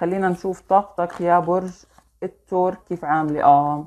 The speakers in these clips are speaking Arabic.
خلينا نشوف طاقتك يا برج التور كيف عامله اه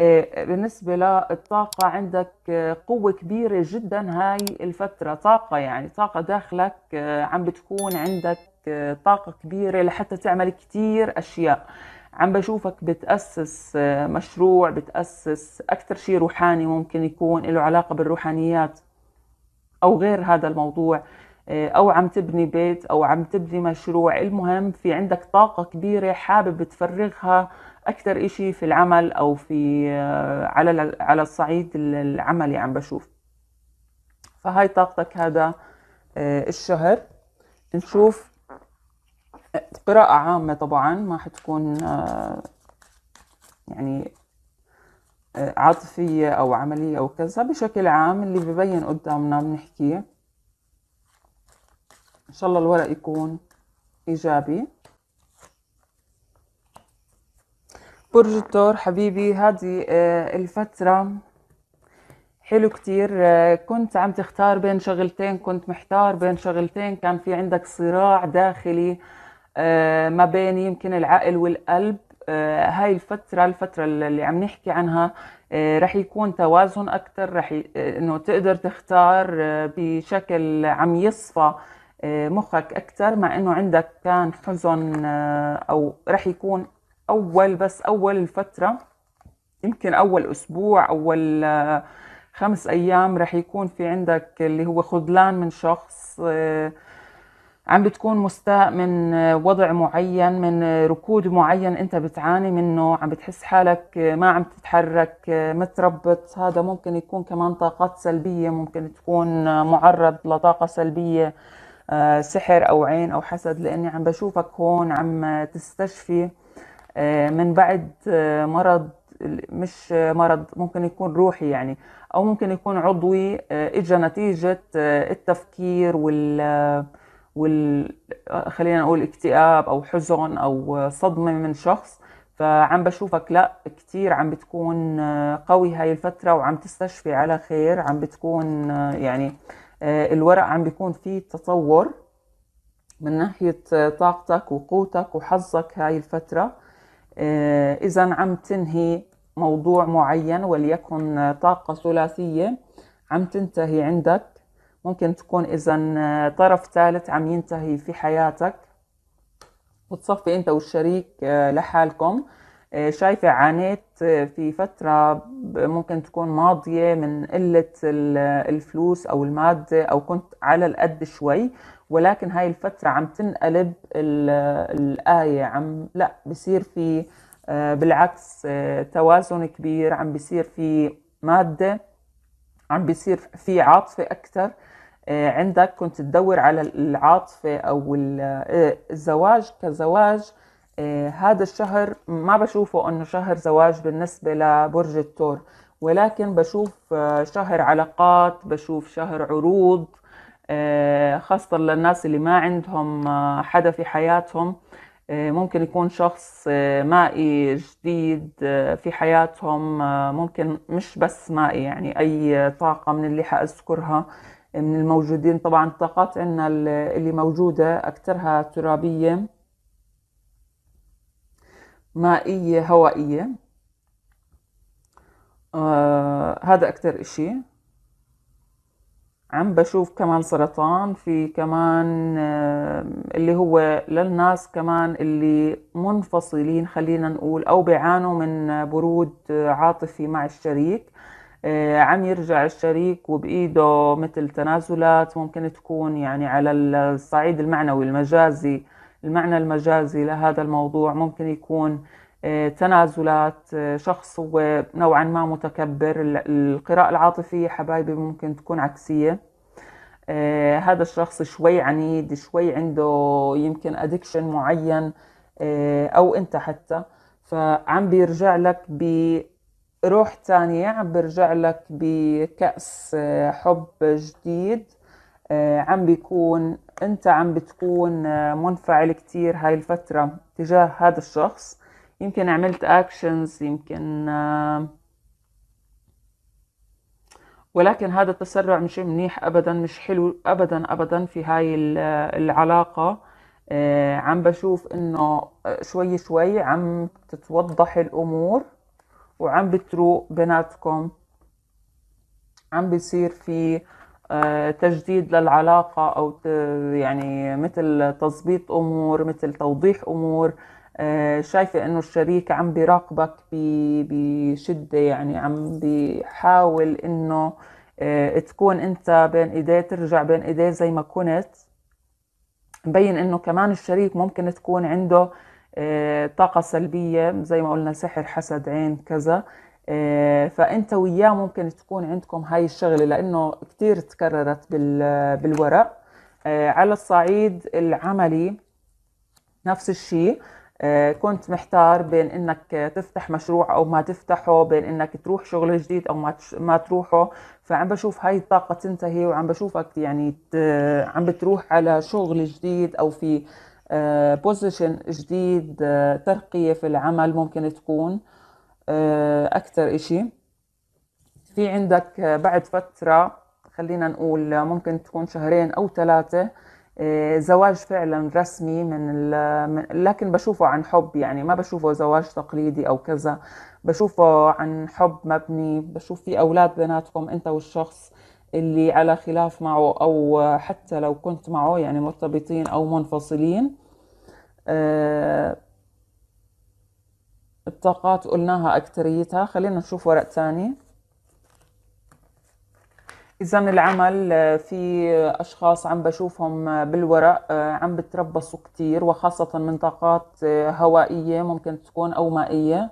إيه، بالنسبة للطاقة عندك آه، قوة كبيرة جدا هاي الفترة طاقة يعني طاقة داخلك آه، عم بتكون عندك آه، طاقة كبيرة لحتى تعمل كتير أشياء عم بشوفك بتأسس مشروع بتأسس أكثر شيء روحاني ممكن يكون له علاقة بالروحانيات أو غير هذا الموضوع آه، او عم تبني بيت او عم تبني مشروع المهم في عندك طاقة كبيرة حابب تفرغها اكثر إشي في العمل او في آه، على على الصعيد العملي عم بشوف فهاي طاقتك هذا آه، الشهر نشوف قراءة عامة طبعا ما حتكون يعني عاطفية أو عملية أو كذا بشكل عام اللي ببين قدامنا بنحكيه ان شاء الله الورق يكون ايجابي برج الثور حبيبي هذه آه، الفترة حلو كتير آه، كنت عم تختار بين شغلتين كنت محتار بين شغلتين كان في عندك صراع داخلي آه، ما بين يمكن العقل والقلب هاي الفترة الفترة اللي عم نحكي عنها رح يكون توازن أكتر رح ي... إنه تقدر تختار بشكل عم يصفى آه، مخك اكثر مع انه عندك كان حزن آه، او رح يكون اول بس اول الفتره يمكن اول اسبوع اول آه، خمس ايام رح يكون في عندك اللي هو خذلان من شخص عم بتكون مستاء من وضع معين من ركود معين انت بتعاني منه عم بتحس حالك ما عم تتحرك متربط هذا ممكن يكون كمان طاقات سلبيه ممكن تكون معرض لطاقه سلبيه آه، سحر او عين او حسد لاني عم بشوفك هون عم تستشفي آه، من بعد آه، مرض مش مرض ممكن يكون روحي يعني او ممكن يكون عضوي اجى نتيجه التفكير وال وال خلينا نقول اكتئاب او حزن او صدمه من شخص فعم بشوفك لا كتير عم بتكون قوي هاي الفترة وعم تستشفي على خير عم بتكون يعني آه، الورق عم بيكون فيه تطور من ناحية آه، طاقتك وقوتك وحظك هاي الفترة آه، إذا عم تنهي موضوع معين وليكن طاقة ثلاثية عم تنتهي عندك ممكن تكون إذا طرف ثالث عم ينتهي في حياتك وتصفي أنت والشريك لحالكم آه، شايفة عانيت آه، في فترة ممكن تكون ماضية من قلة الفلوس أو المادة أو كنت على القد شوي ولكن هاي الفترة عم تنقلب الآية عم لا بصير في آه، بالعكس توازن كبير عم بصير في مادة عم بصير في عاطفة أكثر عندك كنت تدور على العاطفة أو الزواج كزواج آه، هذا الشهر ما بشوفه انه شهر زواج بالنسبة لبرج الثور ولكن بشوف آه، شهر علاقات بشوف شهر عروض آه، خاصة للناس اللي ما عندهم حدا في حياتهم ممكن يكون شخص مائي جديد في حياتهم ممكن مش بس مائي يعني أي طاقة من اللي حأذكرها من الموجودين طبعا الطاقات عنا اللي موجودة أكثرها ترابية مائية هوائية آه هذا أكتر إشي عم بشوف كمان سرطان في كمان آه اللي هو للناس كمان اللي منفصلين خلينا نقول أو بيعانوا من برود عاطفي مع الشريك آه عم يرجع الشريك وبإيده مثل تنازلات ممكن تكون يعني على الصعيد المعنوي المجازي المعنى المجازي لهذا الموضوع ممكن يكون آه، تنازلات آه، شخص هو نوعا ما متكبر القراءة العاطفية حبايبي ممكن تكون عكسية آه، هذا الشخص شوي عنيد شوي عنده يمكن أدكشن معين أو أنت حتى فعم بيرجع لك بروح تانية عم بيرجع لك بكأس حب جديد آه، عم بيكون انت عم بتكون آه، منفعل كتير هاي الفترة تجاه هذا الشخص يمكن عملت اكشنز يمكن آه، ولكن هذا التسرع مش منيح ابدا مش حلو ابدا ابدا في هاي العلاقة عم بشوف انه شوي شوي عم تتوضح الامور وعم بتروق بيناتكم عم بيصير في آه، تجديد للعلاقة أو يعني مثل تظبيط أمور مثل توضيح أمور آه، شايفة أنه الشريك عم بيراقبك بشدة يعني عم بيحاول أنه آه، تكون أنت بين إيديه ترجع بين إيديه زي ما كنت مبين أنه كمان الشريك ممكن تكون عنده طاقة سلبية زي ما قلنا سحر حسد عين كذا آه، فانت وياه ممكن تكون عندكم هاي الشغله لانه كثير تكررت بالورق آه، على الصعيد العملي نفس الشيء آه، كنت محتار بين انك تفتح مشروع او ما تفتحه بين انك تروح شغل جديد او ما ما تروحه فعم بشوف هاي الطاقه تنتهي وعم بشوفك يعني عم بتروح على شغل جديد او في بوزيشن جديد ترقيه في العمل ممكن تكون آه، أكثر إشي في عندك آه، بعد فترة خلينا نقول آه، ممكن تكون شهرين أو ثلاثة زواج فعلا رسمي من لكن بشوفه عن حب يعني ما بشوفه زواج تقليدي او كذا بشوفه عن حب مبني بشوف في اولاد بيناتكم انت والشخص اللي على خلاف معه او حتى لو كنت معه يعني مرتبطين او منفصلين أه الطاقات قلناها أكتريتها خلينا نشوف ورق ثاني إذا العمل آه، في أشخاص عم بشوفهم آه، بالورق آه، عم بتربصوا كتير وخاصة من طاقات هوائية ممكن تكون أو مائية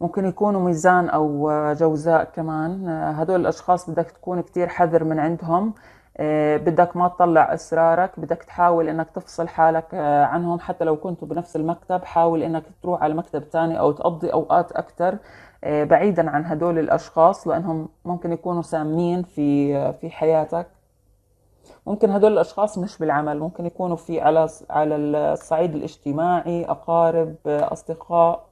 ممكن يكونوا ميزان أو جوزاء كمان هدول الأشخاص بدك تكون كتير حذر من عندهم آه، بدك ما تطلع اسرارك بدك تحاول انك تفصل حالك آه، عنهم حتى لو كنتوا بنفس المكتب حاول انك تروح على مكتب ثاني او تقضي اوقات اكثر آه، بعيدا عن هدول الاشخاص لانهم ممكن يكونوا سامين في في حياتك ممكن هدول الاشخاص مش بالعمل ممكن يكونوا في على على الصعيد الاجتماعي اقارب اصدقاء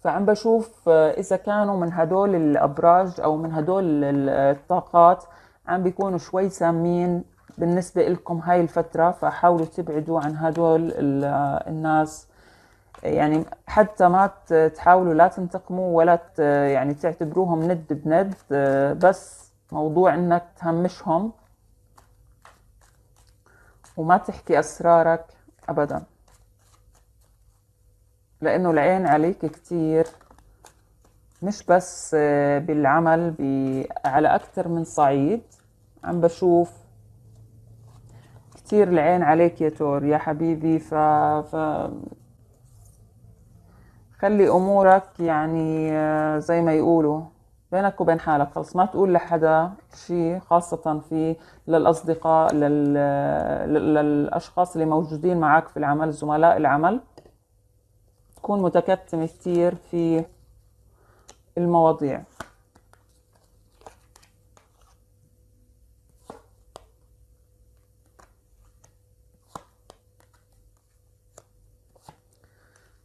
فعم بشوف اذا كانوا من هدول الابراج او من هدول الطاقات عم بيكونوا شوي سامين بالنسبة لكم هاي الفترة فحاولوا تبعدوا عن هدول الناس يعني حتى ما تحاولوا لا تنتقموا ولا يعني تعتبروهم ند بند بس موضوع انك تهمشهم وما تحكي اسرارك ابدا لانه العين عليك كتير مش بس آه، بالعمل على أكثر من صعيد عم بشوف كتير العين عليك يا تور يا حبيبي ف... ف... خلي أمورك يعني آه، زي ما يقولوا بينك وبين حالك خلص ما تقول لحدا شيء خاصة في للأصدقاء لل... للأشخاص اللي موجودين معك في العمل زملاء العمل تكون متكتم كتير في المواضيع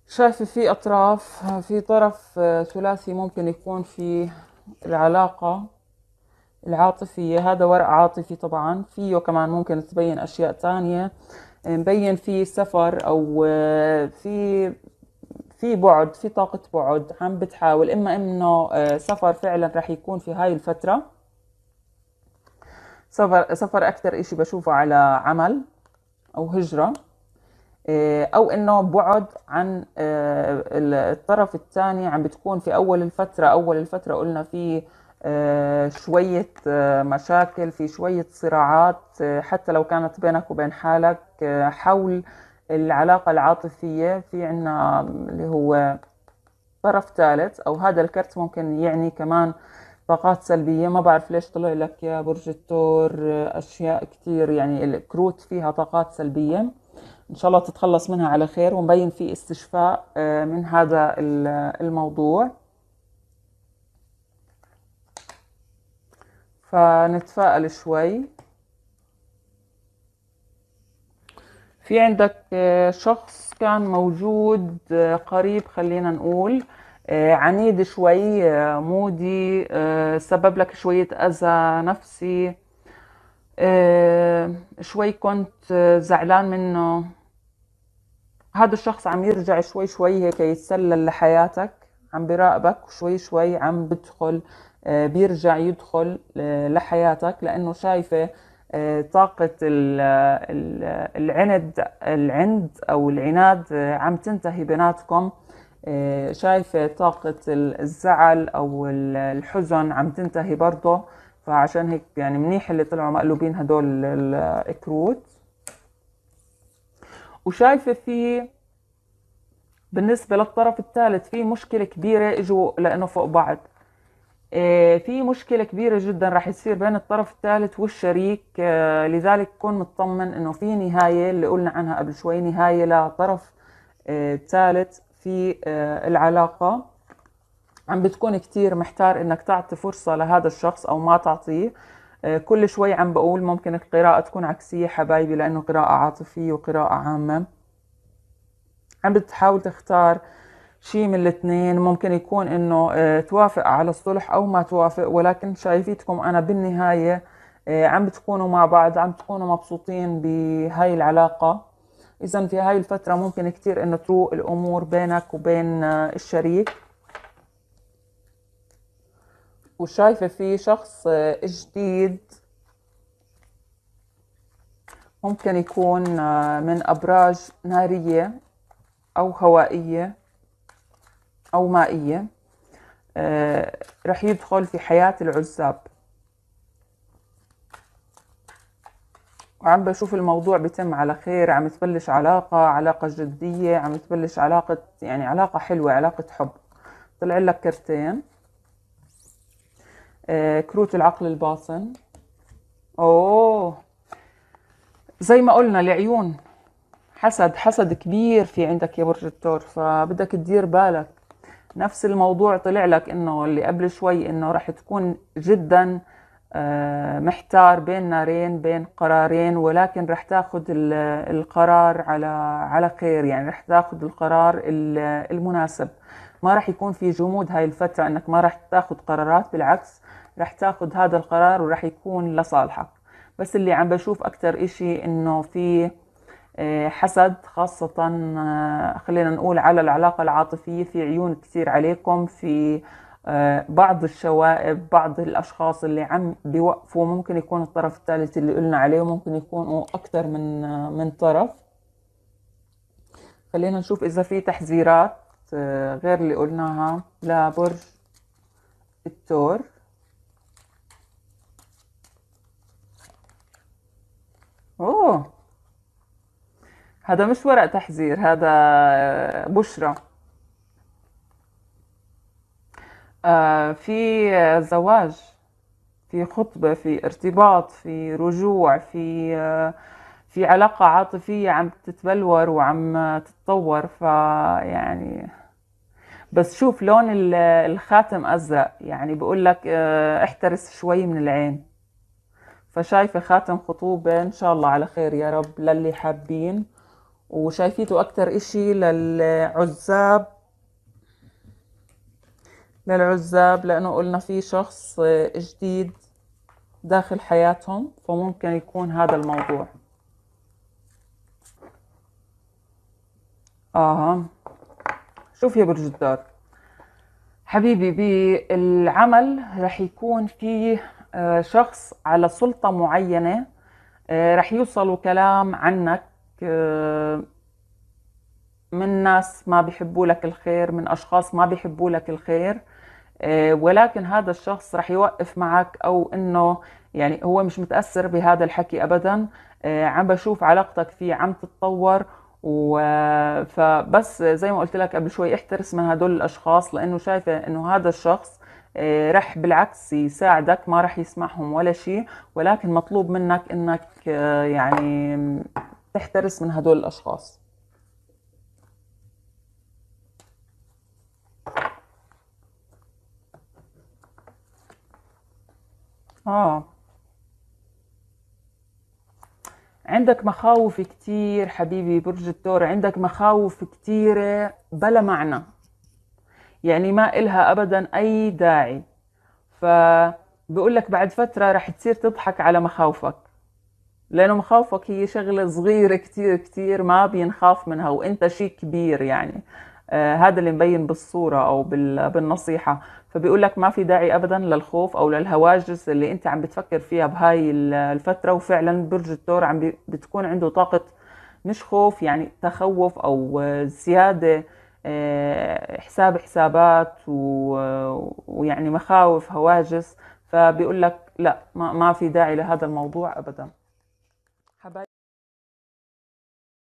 شايفة في أطراف في طرف آه، ثلاثي ممكن يكون في العلاقة العاطفية هذا ورق عاطفي طبعا فيه كمان ممكن تبين أشياء تانية آه، مبين فيه سفر أو آه، في في بعد في طاقة بعد عم بتحاول إما إنه آه، سفر فعلا رح يكون في هاي الفترة سفر سفر أكثر إشي بشوفه على عمل أو هجرة آه، أو إنه بعد عن آه، الطرف الثاني عم بتكون في أول الفترة أول الفترة قلنا في شوية مشاكل في شوية صراعات حتى لو كانت بينك وبين حالك حول العلاقة العاطفية في عنا اللي هو طرف ثالث أو هذا الكرت ممكن يعني كمان طاقات سلبية ما بعرف ليش طلع لك يا برج الثور أشياء كتير يعني الكروت فيها طاقات سلبية إن شاء الله تتخلص منها على خير ومبين في استشفاء آه، من هذا الموضوع فنتفائل شوي في عندك آه، شخص كان موجود آه، قريب خلينا نقول آه، عنيد شوي مودي سبب لك شوية أذى نفسي شوي كنت زعلان منه هذا الشخص عم يرجع شوي شوي هيك يتسلل لحياتك عم براقبك وشوي شوي عم بدخل بيرجع يدخل لحياتك لأنه شايفة آه، طاقة العند العند أو العناد آه، عم تنتهي بيناتكم آه، شايفة طاقة الزعل أو الحزن عم تنتهي برضه فعشان هيك يعني منيح اللي طلعوا مقلوبين هدول الكروت وشايفة في بالنسبة للطرف الثالث في مشكلة كبيرة اجوا لأنه فوق بعض آه، في مشكلة كبيرة جدا راح تصير بين الطرف الثالث والشريك آه، لذلك كن مطمن انه في نهاية اللي قلنا عنها قبل شوي نهاية لطرف آه، ثالث في العلاقة عم بتكون كتير محتار انك تعطي فرصة لهذا الشخص او ما تعطيه كل شوي عم بقول ممكن القراءة تكون عكسية حبايبي لأنه قراءة عاطفية وقراءة عامة عم بتحاول تختار شيء من الاثنين ممكن يكون انه آه، توافق على الصلح او ما توافق ولكن شايفيتكم انا بالنهاية آه، عم بتكونوا مع بعض عم تكونوا مبسوطين بهاي العلاقة اذا في هاي الفترة ممكن كتير انه تروق الامور بينك وبين آه، الشريك وشايفة في شخص جديد ممكن يكون من أبراج نارية أو هوائية أو مائية آه، رح يدخل في حياة العزاب وعم بشوف الموضوع بتم على خير عم تبلش علاقة علاقة جدية عم تبلش علاقة يعني علاقة حلوة علاقة حب طلع لك كرتين آه، كروت العقل الباطن اوه زي ما قلنا العيون حسد حسد كبير في عندك يا برج الثور فبدك تدير بالك نفس الموضوع طلع لك انه اللي قبل شوي انه راح تكون جدا آه، محتار بين نارين بين قرارين ولكن راح تاخذ القرار على على خير يعني راح تاخذ القرار المناسب ما راح يكون في جمود هاي الفترة انك ما راح تاخذ قرارات بالعكس راح تاخذ هذا القرار وراح يكون لصالحك بس اللي عم بشوف اكثر اشي انه في آه، حسد خاصة آه، خلينا نقول على العلاقة العاطفية في عيون كثير عليكم في آه، بعض الشوائب بعض الأشخاص اللي عم بيوقفوا ممكن يكون الطرف الثالث اللي قلنا عليه ممكن يكونوا أكثر من من طرف خلينا نشوف إذا في تحذيرات غير اللي قلناها لبرج التور اوه هذا مش ورق تحذير هذا آه، بشرة آه في زواج في خطبة في ارتباط في رجوع في آه في علاقة عاطفية عم تتبلور وعم تتطور فيعني بس شوف لون الخاتم أزرق يعني بقول لك آه، احترس شوي من العين فشايفة خاتم خطوبة إن شاء الله على خير يا رب للي حابين وشايفيته أكتر إشي للعزاب للعزاب لأنه قلنا في شخص جديد داخل حياتهم فممكن يكون هذا الموضوع آه شوف يا برج الدار حبيبي بالعمل رح يكون في آه، شخص على سلطة معينة آه، رح يوصلوا كلام عنك آه، من ناس ما بيحبوا لك الخير من أشخاص ما بيحبوا لك الخير آه، ولكن هذا الشخص رح يوقف معك أو أنه يعني هو مش متأثر بهذا الحكي أبدا آه، عم بشوف علاقتك فيه عم تتطور فبس زي ما قلت لك قبل شوي احترس من هدول الأشخاص لأنه شايفة أنه هذا الشخص رح بالعكس يساعدك ما رح يسمعهم ولا شيء ولكن مطلوب منك أنك يعني تحترس من هدول الاشخاص اه عندك مخاوف كتير حبيبي برج التور عندك مخاوف كتيرة بلا معنى يعني ما إلها أبدا أي داعي فبقول لك بعد فترة رح تصير تضحك على مخاوفك لانه مخاوفك هي شغله صغيره كثير كثير ما بينخاف منها وانت شيء كبير يعني آه هذا اللي مبين بالصوره او بالنصيحه فبيقول لك ما في داعي ابدا للخوف او للهواجس اللي انت عم بتفكر فيها بهاي الفتره وفعلا برج الثور عم بتكون عنده طاقه مش خوف يعني تخوف او آه، زياده آه، حساب حسابات ويعني مخاوف هواجس فبيقول لك لا ما في داعي لهذا الموضوع ابدا